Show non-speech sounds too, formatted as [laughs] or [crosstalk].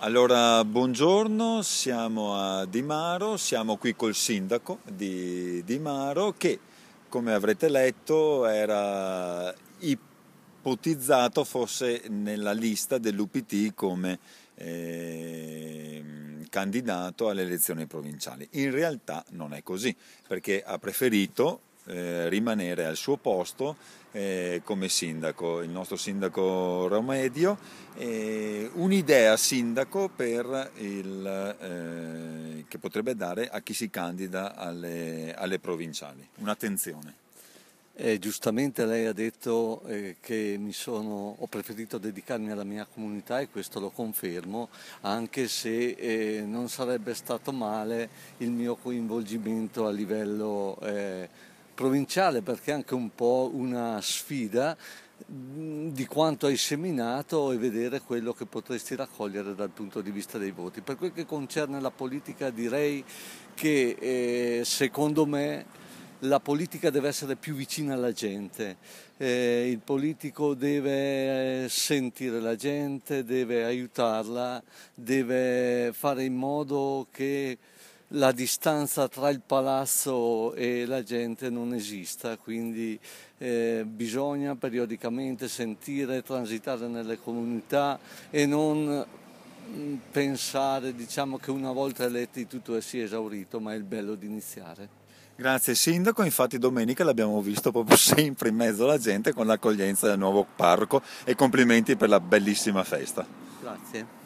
Allora, buongiorno, siamo a Di Maro, siamo qui col sindaco di Di Maro che, come avrete letto, era ipotizzato fosse nella lista dell'UPT come eh, candidato alle elezioni provinciali. In realtà non è così, perché ha preferito eh, rimanere al suo posto eh, come sindaco, il nostro sindaco Romedio, eh, un'idea sindaco il, eh, che potrebbe dare a chi si candida alle, alle provinciali, un'attenzione. Eh, giustamente lei ha detto che sono, ho preferito dedicarmi alla mia comunità e questo lo confermo, anche se non sarebbe stato male il mio coinvolgimento a livello provinciale perché è anche un po' una sfida mm, di quanto hai seminato e vedere quello che potresti raccogliere dal punto di vista dei voti. Per quel che concerne la politica direi che eh, secondo me la politica deve essere più vicina alla gente, eh, il politico deve eh, sentire la gente, deve aiutarla, deve fare in modo che la distanza tra il palazzo e la gente non esista, quindi eh, bisogna periodicamente sentire, transitare nelle comunità e non mm, pensare diciamo, che una volta eletti tutto sia esaurito, ma è il bello di iniziare. Grazie Sindaco, infatti domenica l'abbiamo visto proprio [laughs] sempre in mezzo alla gente con l'accoglienza del nuovo parco e complimenti per la bellissima festa. Grazie.